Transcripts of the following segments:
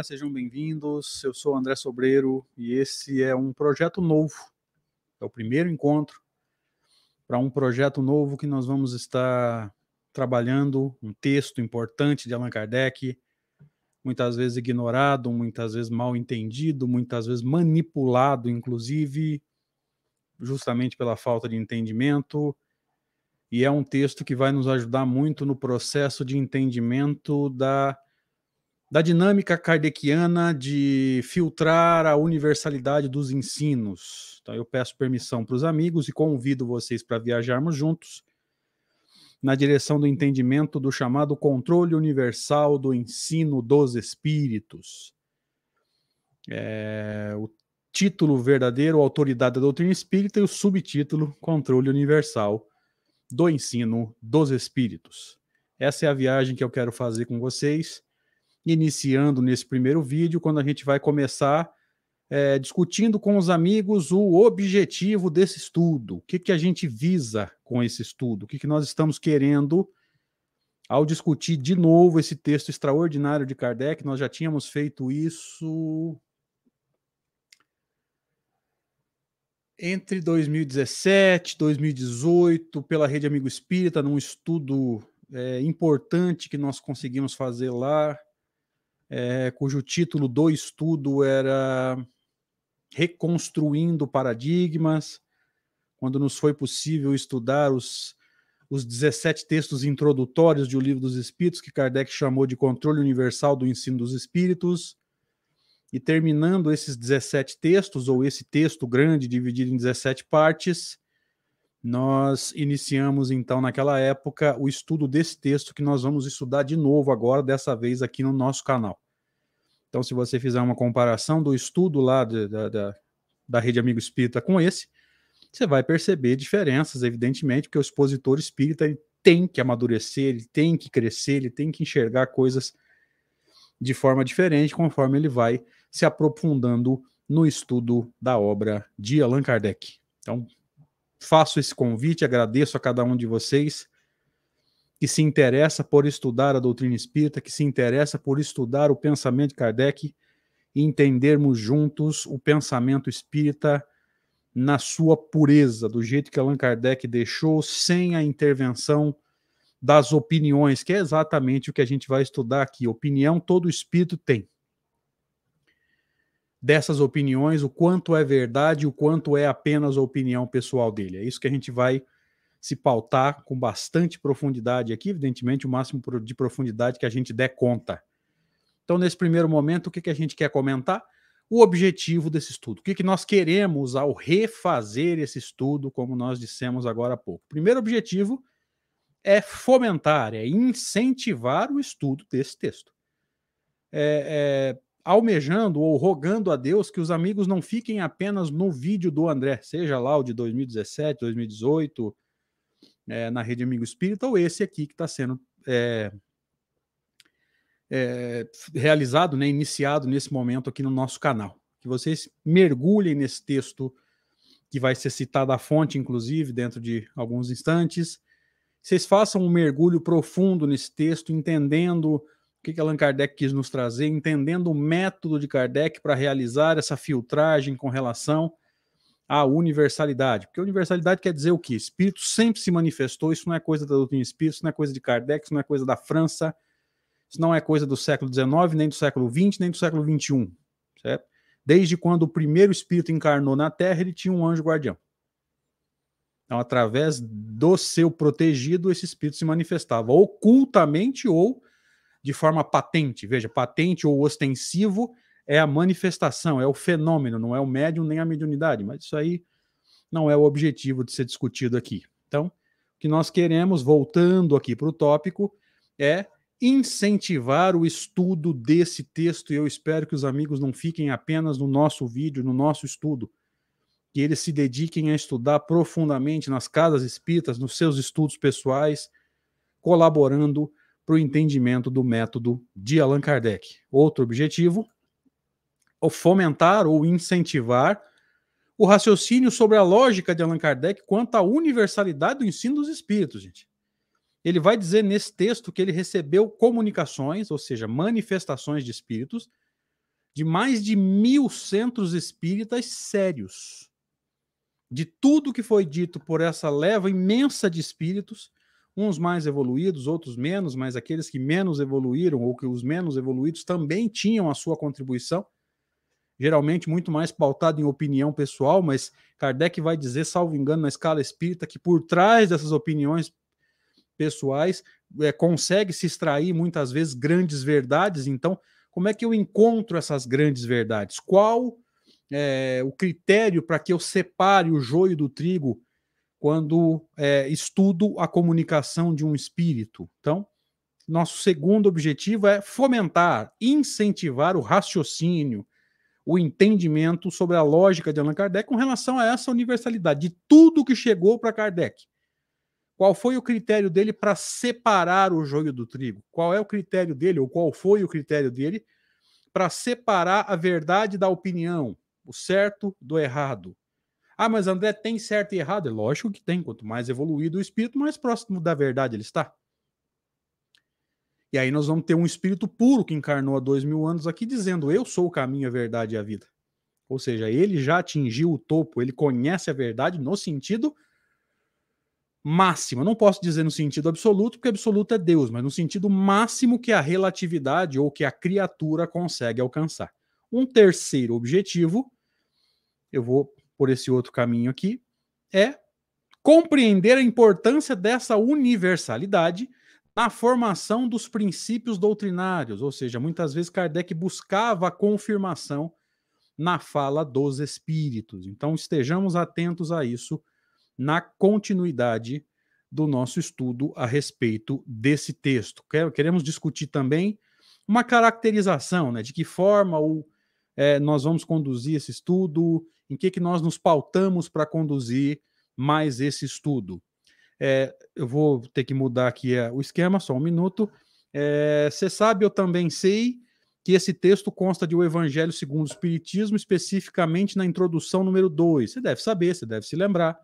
Olá, sejam bem-vindos. Eu sou André Sobreiro e esse é um projeto novo. É o primeiro encontro para um projeto novo que nós vamos estar trabalhando um texto importante de Allan Kardec, muitas vezes ignorado, muitas vezes mal entendido, muitas vezes manipulado, inclusive justamente pela falta de entendimento. E é um texto que vai nos ajudar muito no processo de entendimento da da dinâmica kardeciana de filtrar a universalidade dos ensinos. Então, eu peço permissão para os amigos e convido vocês para viajarmos juntos na direção do entendimento do chamado controle universal do ensino dos espíritos. É, o título verdadeiro, Autoridade da Doutrina Espírita, e o subtítulo, Controle Universal do Ensino dos Espíritos. Essa é a viagem que eu quero fazer com vocês iniciando nesse primeiro vídeo, quando a gente vai começar é, discutindo com os amigos o objetivo desse estudo, o que, que a gente visa com esse estudo, o que, que nós estamos querendo ao discutir de novo esse texto extraordinário de Kardec. Nós já tínhamos feito isso entre 2017 2018 pela Rede Amigo Espírita, num estudo é, importante que nós conseguimos fazer lá é, cujo título do estudo era Reconstruindo Paradigmas, quando nos foi possível estudar os, os 17 textos introdutórios de O Livro dos Espíritos, que Kardec chamou de Controle Universal do Ensino dos Espíritos. E terminando esses 17 textos, ou esse texto grande dividido em 17 partes, nós iniciamos então naquela época o estudo desse texto que nós vamos estudar de novo agora, dessa vez aqui no nosso canal. Então, se você fizer uma comparação do estudo lá de, da, da, da Rede Amigo Espírita com esse, você vai perceber diferenças, evidentemente, porque o expositor espírita ele tem que amadurecer, ele tem que crescer, ele tem que enxergar coisas de forma diferente conforme ele vai se aprofundando no estudo da obra de Allan Kardec. Então, faço esse convite, agradeço a cada um de vocês que se interessa por estudar a doutrina espírita, que se interessa por estudar o pensamento de Kardec e entendermos juntos o pensamento espírita na sua pureza, do jeito que Allan Kardec deixou, sem a intervenção das opiniões, que é exatamente o que a gente vai estudar aqui. Opinião todo espírito tem dessas opiniões, o quanto é verdade, o quanto é apenas a opinião pessoal dele. É isso que a gente vai se pautar com bastante profundidade aqui, evidentemente, o máximo de profundidade que a gente der conta. Então, nesse primeiro momento, o que, que a gente quer comentar? O objetivo desse estudo. O que, que nós queremos ao refazer esse estudo, como nós dissemos agora há pouco? Primeiro objetivo é fomentar, é incentivar o estudo desse texto. É, é, almejando ou rogando a Deus que os amigos não fiquem apenas no vídeo do André, seja lá o de 2017, 2018, é, na Rede Amigo Espírita, ou esse aqui que está sendo é, é, realizado, né, iniciado nesse momento aqui no nosso canal. Que vocês mergulhem nesse texto que vai ser citado à fonte, inclusive, dentro de alguns instantes. Vocês façam um mergulho profundo nesse texto, entendendo o que, que Allan Kardec quis nos trazer, entendendo o método de Kardec para realizar essa filtragem com relação à universalidade. Porque universalidade quer dizer o que? Espírito sempre se manifestou, isso não é coisa da doutrina espírita, isso não é coisa de Kardec, isso não é coisa da França, isso não é coisa do século XIX, nem do século XX, nem do século XXI. Certo? Desde quando o primeiro espírito encarnou na Terra, ele tinha um anjo guardião. Então, através do seu protegido, esse espírito se manifestava ocultamente ou de forma patente. Veja, patente ou ostensivo é a manifestação, é o fenômeno, não é o médium nem a mediunidade, mas isso aí não é o objetivo de ser discutido aqui. Então, o que nós queremos, voltando aqui para o tópico, é incentivar o estudo desse texto, e eu espero que os amigos não fiquem apenas no nosso vídeo, no nosso estudo, que eles se dediquem a estudar profundamente nas casas espíritas, nos seus estudos pessoais, colaborando para o entendimento do método de Allan Kardec. Outro objetivo, fomentar ou incentivar o raciocínio sobre a lógica de Allan Kardec quanto à universalidade do ensino dos espíritos, gente. Ele vai dizer nesse texto que ele recebeu comunicações, ou seja, manifestações de espíritos, de mais de mil centros espíritas sérios. De tudo que foi dito por essa leva imensa de espíritos, uns mais evoluídos, outros menos, mas aqueles que menos evoluíram ou que os menos evoluídos também tinham a sua contribuição, geralmente muito mais pautado em opinião pessoal, mas Kardec vai dizer, salvo engano, na escala espírita, que por trás dessas opiniões pessoais é, consegue se extrair muitas vezes grandes verdades. Então, como é que eu encontro essas grandes verdades? Qual é, o critério para que eu separe o joio do trigo? quando é, estudo a comunicação de um espírito. Então, nosso segundo objetivo é fomentar, incentivar o raciocínio, o entendimento sobre a lógica de Allan Kardec com relação a essa universalidade, de tudo que chegou para Kardec. Qual foi o critério dele para separar o joio do trigo? Qual é o critério dele, ou qual foi o critério dele, para separar a verdade da opinião, o certo do errado? Ah, mas André tem certo e errado? É lógico que tem. Quanto mais evoluído o espírito, mais próximo da verdade ele está. E aí nós vamos ter um espírito puro que encarnou há dois mil anos aqui, dizendo: Eu sou o caminho, a verdade e a vida. Ou seja, ele já atingiu o topo, ele conhece a verdade no sentido máximo. Eu não posso dizer no sentido absoluto, porque absoluto é Deus, mas no sentido máximo que a relatividade ou que a criatura consegue alcançar. Um terceiro objetivo, eu vou por esse outro caminho aqui, é compreender a importância dessa universalidade na formação dos princípios doutrinários, ou seja, muitas vezes Kardec buscava a confirmação na fala dos espíritos. Então estejamos atentos a isso na continuidade do nosso estudo a respeito desse texto. Queremos discutir também uma caracterização, né, de que forma o é, nós vamos conduzir esse estudo, em que, que nós nos pautamos para conduzir mais esse estudo. É, eu vou ter que mudar aqui é, o esquema, só um minuto. Você é, sabe, eu também sei que esse texto consta de O Evangelho segundo o Espiritismo, especificamente na introdução número 2. Você deve saber, você deve se lembrar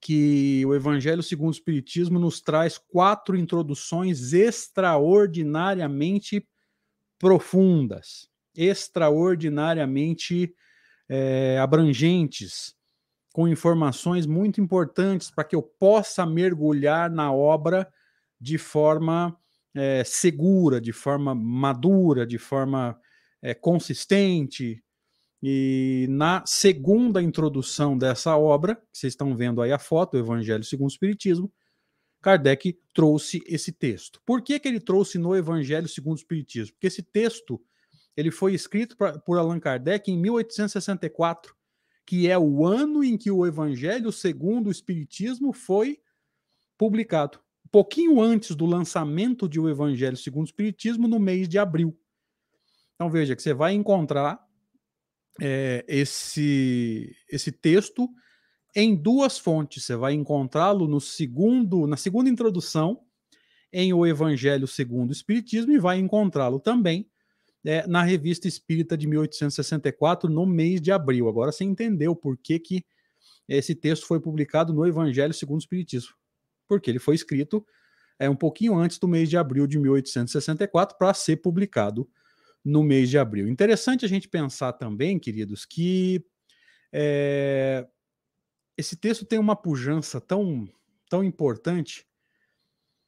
que o Evangelho segundo o Espiritismo nos traz quatro introduções extraordinariamente profundas extraordinariamente é, abrangentes, com informações muito importantes para que eu possa mergulhar na obra de forma é, segura, de forma madura, de forma é, consistente. E na segunda introdução dessa obra, que vocês estão vendo aí a foto, o Evangelho segundo o Espiritismo, Kardec trouxe esse texto. Por que, que ele trouxe no Evangelho segundo o Espiritismo? Porque esse texto ele foi escrito pra, por Allan Kardec em 1864, que é o ano em que o Evangelho segundo o Espiritismo foi publicado. pouquinho antes do lançamento de O Evangelho segundo o Espiritismo, no mês de abril. Então veja que você vai encontrar é, esse, esse texto em duas fontes. Você vai encontrá-lo no segundo, na segunda introdução, em O Evangelho segundo o Espiritismo, e vai encontrá-lo também é, na Revista Espírita de 1864, no mês de abril. Agora você entendeu por que, que esse texto foi publicado no Evangelho segundo o Espiritismo. Porque ele foi escrito é, um pouquinho antes do mês de abril de 1864 para ser publicado no mês de abril. Interessante a gente pensar também, queridos, que é, esse texto tem uma pujança tão, tão importante.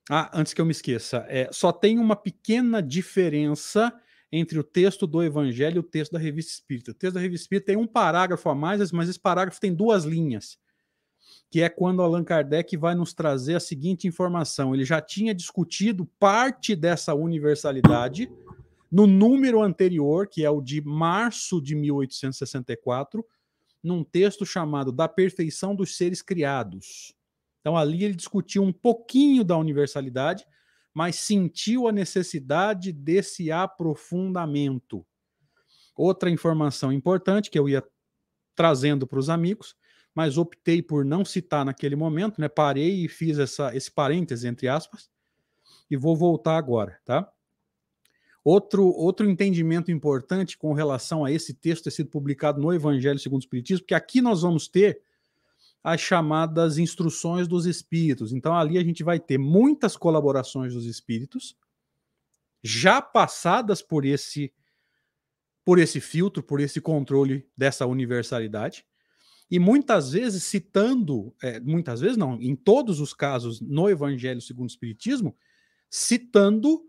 Ah, antes que eu me esqueça, é, só tem uma pequena diferença entre o texto do Evangelho e o texto da Revista Espírita. O texto da Revista Espírita tem um parágrafo a mais, mas esse parágrafo tem duas linhas, que é quando Allan Kardec vai nos trazer a seguinte informação. Ele já tinha discutido parte dessa universalidade no número anterior, que é o de março de 1864, num texto chamado Da Perfeição dos Seres Criados. Então ali ele discutiu um pouquinho da universalidade, mas sentiu a necessidade desse aprofundamento. Outra informação importante que eu ia trazendo para os amigos, mas optei por não citar naquele momento, né? Parei e fiz essa, esse parêntese entre aspas e vou voltar agora, tá? Outro, outro entendimento importante com relação a esse texto ter sido publicado no Evangelho segundo o Espiritismo, porque aqui nós vamos ter as chamadas instruções dos espíritos. Então ali a gente vai ter muitas colaborações dos espíritos já passadas por esse por esse filtro, por esse controle dessa universalidade. E muitas vezes citando, é, muitas vezes não, em todos os casos no Evangelho segundo o Espiritismo, citando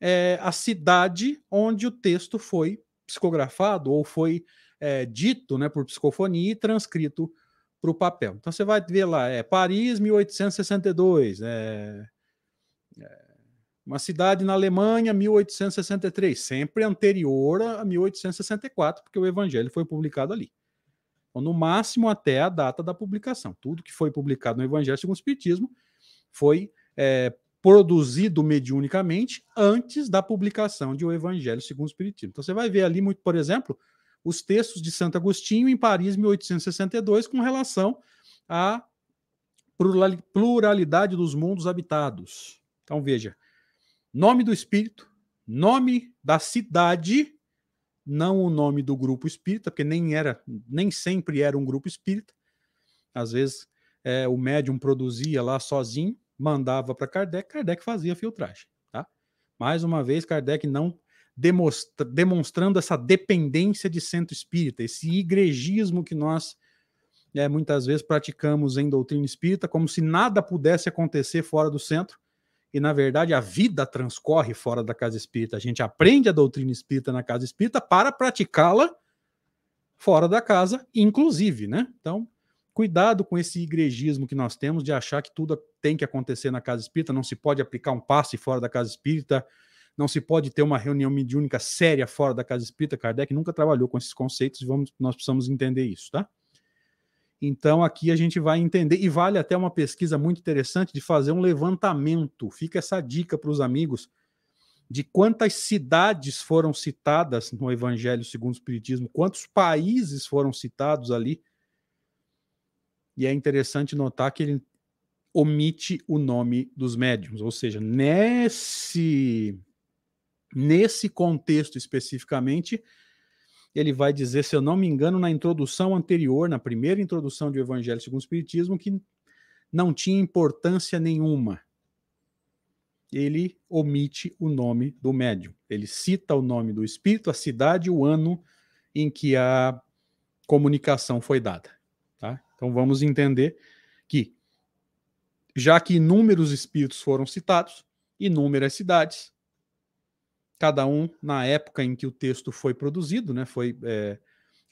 é, a cidade onde o texto foi psicografado ou foi é, dito né, por psicofonia e transcrito para o papel. Então você vai ver lá, é Paris 1862, é, é, uma cidade na Alemanha 1863, sempre anterior a 1864, porque o Evangelho foi publicado ali. Então, no máximo até a data da publicação. Tudo que foi publicado no Evangelho segundo o Espiritismo foi é, produzido mediunicamente antes da publicação de O Evangelho segundo o Espiritismo. Então você vai ver ali, muito, por exemplo, os textos de Santo Agostinho em Paris, 1862, com relação à pluralidade dos mundos habitados. Então veja, nome do espírito, nome da cidade, não o nome do grupo espírita, porque nem era, nem sempre era um grupo espírita. Às vezes é, o médium produzia lá sozinho, mandava para Kardec, Kardec fazia a filtragem. Tá? Mais uma vez, Kardec não demonstra, demonstrando essa dependência de centro espírita, esse igrejismo que nós é, muitas vezes praticamos em doutrina espírita, como se nada pudesse acontecer fora do centro, e na verdade a vida transcorre fora da casa espírita. A gente aprende a doutrina espírita na casa espírita para praticá-la fora da casa, inclusive, né? Então, cuidado com esse igrejismo que nós temos de achar que tudo tem que acontecer na casa espírita, não se pode aplicar um passe fora da casa espírita, não se pode ter uma reunião mediúnica séria fora da casa espírita. Kardec nunca trabalhou com esses conceitos e vamos, nós precisamos entender isso, tá? Então aqui a gente vai entender e vale até uma pesquisa muito interessante de fazer um levantamento. Fica essa dica para os amigos de quantas cidades foram citadas no Evangelho segundo o Espiritismo, quantos países foram citados ali. E é interessante notar que ele omite o nome dos médiums, ou seja, nesse Nesse contexto especificamente, ele vai dizer, se eu não me engano, na introdução anterior, na primeira introdução do Evangelho segundo o Espiritismo, que não tinha importância nenhuma. Ele omite o nome do médium. Ele cita o nome do espírito, a cidade e o ano em que a comunicação foi dada. Tá? Então vamos entender que, já que inúmeros espíritos foram citados, inúmeras cidades, cada um na época em que o texto foi produzido, né? Foi é,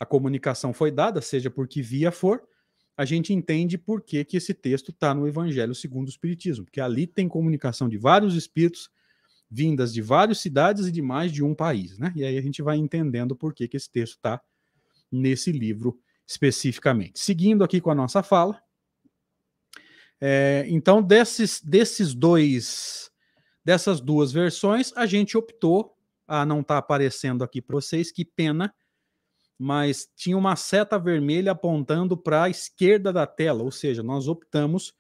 a comunicação foi dada, seja por que via for, a gente entende por que, que esse texto está no Evangelho segundo o Espiritismo, porque ali tem comunicação de vários espíritos vindas de várias cidades e de mais de um país, né? E aí a gente vai entendendo por que, que esse texto está nesse livro especificamente. Seguindo aqui com a nossa fala, é, então desses, desses dois Dessas duas versões, a gente optou, a não estar tá aparecendo aqui para vocês, que pena, mas tinha uma seta vermelha apontando para a esquerda da tela, ou seja, nós optamos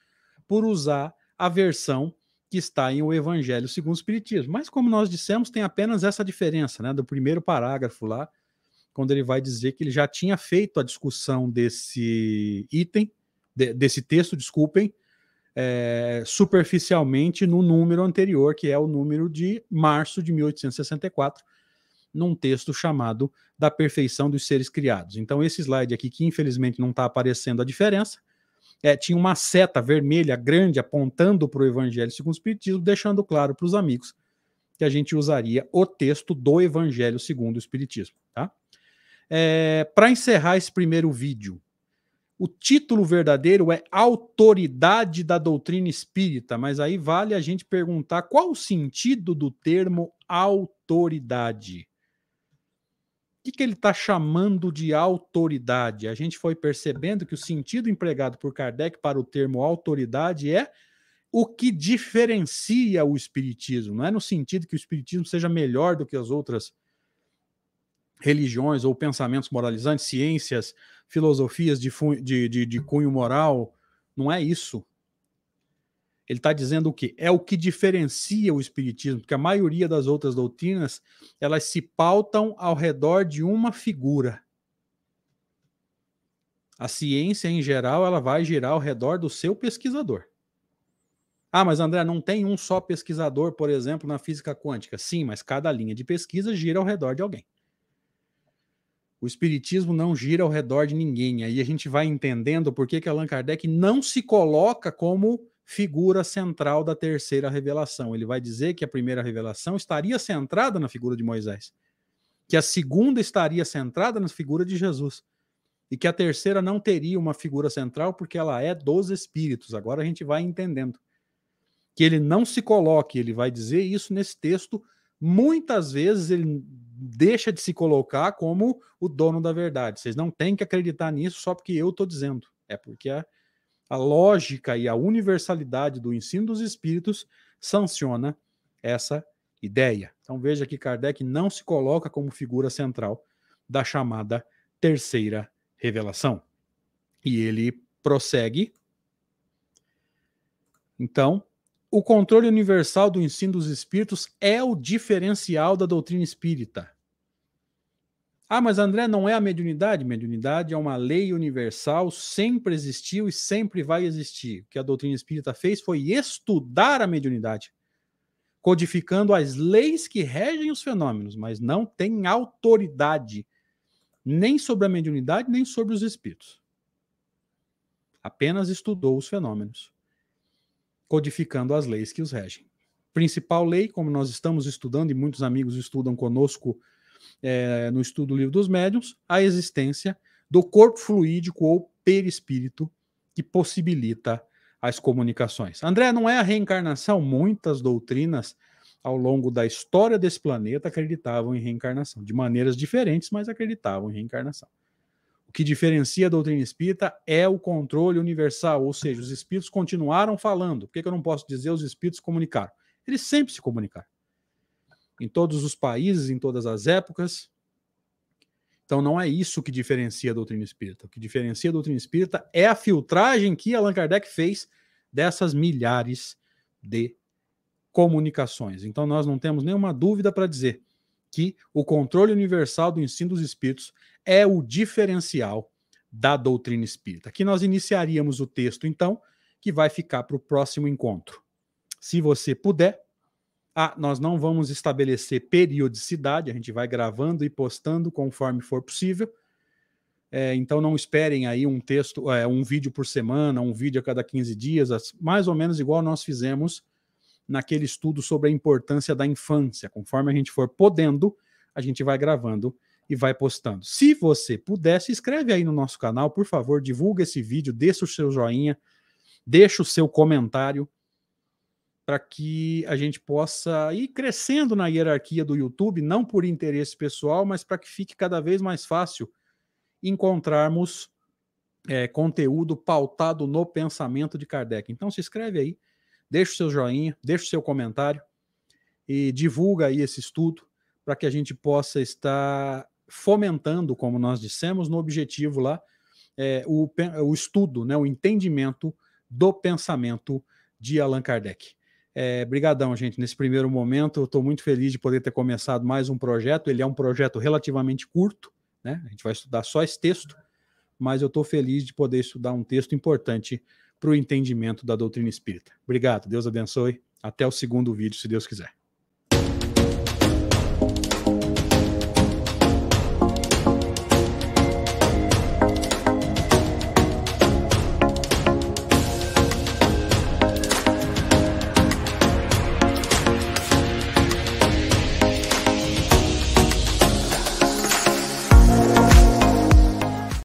por usar a versão que está em O Evangelho segundo o Espiritismo. Mas, como nós dissemos, tem apenas essa diferença, né, do primeiro parágrafo lá, quando ele vai dizer que ele já tinha feito a discussão desse item, de, desse texto, desculpem, é, superficialmente no número anterior, que é o número de março de 1864, num texto chamado Da Perfeição dos Seres Criados. Então, esse slide aqui, que infelizmente não está aparecendo a diferença, é, tinha uma seta vermelha grande apontando para o Evangelho segundo o Espiritismo, deixando claro para os amigos que a gente usaria o texto do Evangelho segundo o Espiritismo. Tá? É, para encerrar esse primeiro vídeo, o título verdadeiro é Autoridade da Doutrina Espírita, mas aí vale a gente perguntar qual o sentido do termo autoridade. O que, que ele está chamando de autoridade? A gente foi percebendo que o sentido empregado por Kardec para o termo autoridade é o que diferencia o Espiritismo. Não é no sentido que o Espiritismo seja melhor do que as outras religiões ou pensamentos moralizantes, ciências, filosofias de, de, de, de cunho moral. Não é isso. Ele está dizendo o quê? É o que diferencia o Espiritismo, porque a maioria das outras doutrinas elas se pautam ao redor de uma figura. A ciência, em geral, ela vai girar ao redor do seu pesquisador. Ah, mas André, não tem um só pesquisador, por exemplo, na física quântica. Sim, mas cada linha de pesquisa gira ao redor de alguém. O espiritismo não gira ao redor de ninguém. Aí a gente vai entendendo por que, que Allan Kardec não se coloca como figura central da terceira revelação. Ele vai dizer que a primeira revelação estaria centrada na figura de Moisés, que a segunda estaria centrada na figura de Jesus, e que a terceira não teria uma figura central porque ela é dos espíritos. Agora a gente vai entendendo. Que ele não se coloque, ele vai dizer isso nesse texto. Muitas vezes ele deixa de se colocar como o dono da verdade. Vocês não têm que acreditar nisso só porque eu estou dizendo. É porque a, a lógica e a universalidade do ensino dos espíritos sanciona essa ideia. Então veja que Kardec não se coloca como figura central da chamada terceira revelação. E ele prossegue. Então, o controle universal do ensino dos espíritos é o diferencial da doutrina espírita. Ah, mas André, não é a mediunidade? Mediunidade é uma lei universal, sempre existiu e sempre vai existir. O que a doutrina espírita fez foi estudar a mediunidade, codificando as leis que regem os fenômenos, mas não tem autoridade nem sobre a mediunidade, nem sobre os espíritos. Apenas estudou os fenômenos, codificando as leis que os regem. Principal lei, como nós estamos estudando e muitos amigos estudam conosco é, no estudo do livro dos médiuns, a existência do corpo fluídico ou perispírito que possibilita as comunicações. André, não é a reencarnação? Muitas doutrinas ao longo da história desse planeta acreditavam em reencarnação, de maneiras diferentes, mas acreditavam em reencarnação. O que diferencia a doutrina espírita é o controle universal, ou seja, os espíritos continuaram falando. Por que, que eu não posso dizer os espíritos comunicaram? Eles sempre se comunicaram em todos os países, em todas as épocas. Então não é isso que diferencia a doutrina espírita. O que diferencia a doutrina espírita é a filtragem que Allan Kardec fez dessas milhares de comunicações. Então nós não temos nenhuma dúvida para dizer que o controle universal do ensino dos espíritos é o diferencial da doutrina espírita. Aqui nós iniciaríamos o texto então, que vai ficar para o próximo encontro. Se você puder, ah, nós não vamos estabelecer periodicidade, a gente vai gravando e postando conforme for possível. É, então não esperem aí um texto, é, um vídeo por semana, um vídeo a cada 15 dias, mais ou menos igual nós fizemos naquele estudo sobre a importância da infância. Conforme a gente for podendo, a gente vai gravando e vai postando. Se você puder, se inscreve aí no nosso canal, por favor, divulga esse vídeo, deixa o seu joinha, deixa o seu comentário para que a gente possa ir crescendo na hierarquia do YouTube, não por interesse pessoal, mas para que fique cada vez mais fácil encontrarmos é, conteúdo pautado no pensamento de Kardec. Então se inscreve aí, deixa o seu joinha, deixa o seu comentário e divulga aí esse estudo para que a gente possa estar fomentando, como nós dissemos, no objetivo lá, é, o, o estudo, né, o entendimento do pensamento de Allan Kardec. É, brigadão, gente. Nesse primeiro momento, eu estou muito feliz de poder ter começado mais um projeto. Ele é um projeto relativamente curto, né? A gente vai estudar só esse texto, mas eu estou feliz de poder estudar um texto importante para o entendimento da doutrina espírita. Obrigado, Deus abençoe. Até o segundo vídeo, se Deus quiser.